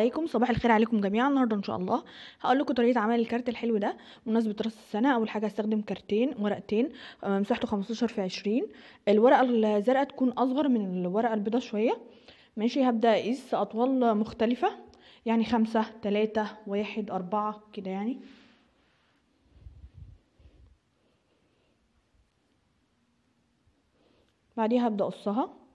عليكم صباح الخير عليكم جميعا النهارده ان شاء الله هقول لكم طريقه عمل الكارت الحلو ده مناسبه راس السنه اول حاجه هستخدم كارتين ورقتين آه، مساحته 15 في 20 الورقه الزرقاء تكون اصغر من الورقه البيضاء شويه ماشي هبدا اقيس اطوال مختلفه يعني خمسة تلاتة واحد أربعة كده يعني بعديها هبدا اقصها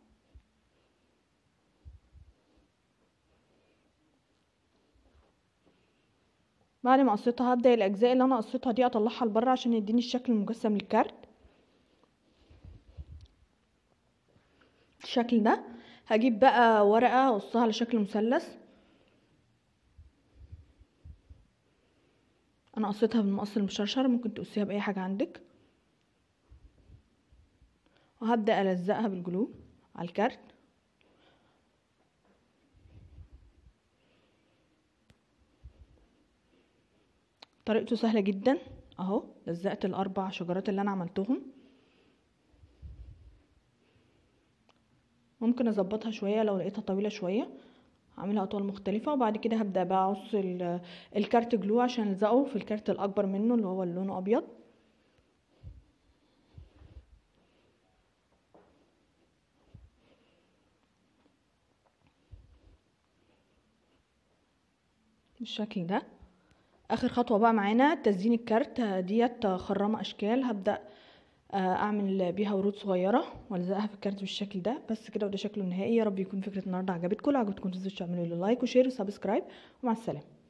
بعد ما قصيتها هبدا الاجزاء اللي انا قصيتها دي اطلعها لبره عشان يديني الشكل المجسم للكارت الشكل ده هجيب بقى ورقه اقصها على شكل مثلث انا قصيتها بالمقص المشرشر ممكن تقصيها باي حاجه عندك وهبدا الزقها بالجلو على الكارت طريقته سهلة جدا اهو لزقت الاربع شجرات اللي انا عملتهم ممكن اظبطها شوية لو لقيتها طويلة شوية هعملها اطوال مختلفة وبعد كده هبدأ بقى اعص الكارت جلو عشان الزقه في الكارت الاكبر منه اللي هو لونه ابيض بالشكل ده اخر خطوه بقى معانا تزيين الكارت ديت خرامه اشكال هبدا آه، اعمل بيها ورود صغيره والزقها في الكارت بالشكل ده بس كده وده شكله النهائي يا رب يكون فكره النهارده عجبتكم لو عجبتكم متنسوش تعملوا لايك وشير وسبسكرايب ومع السلامه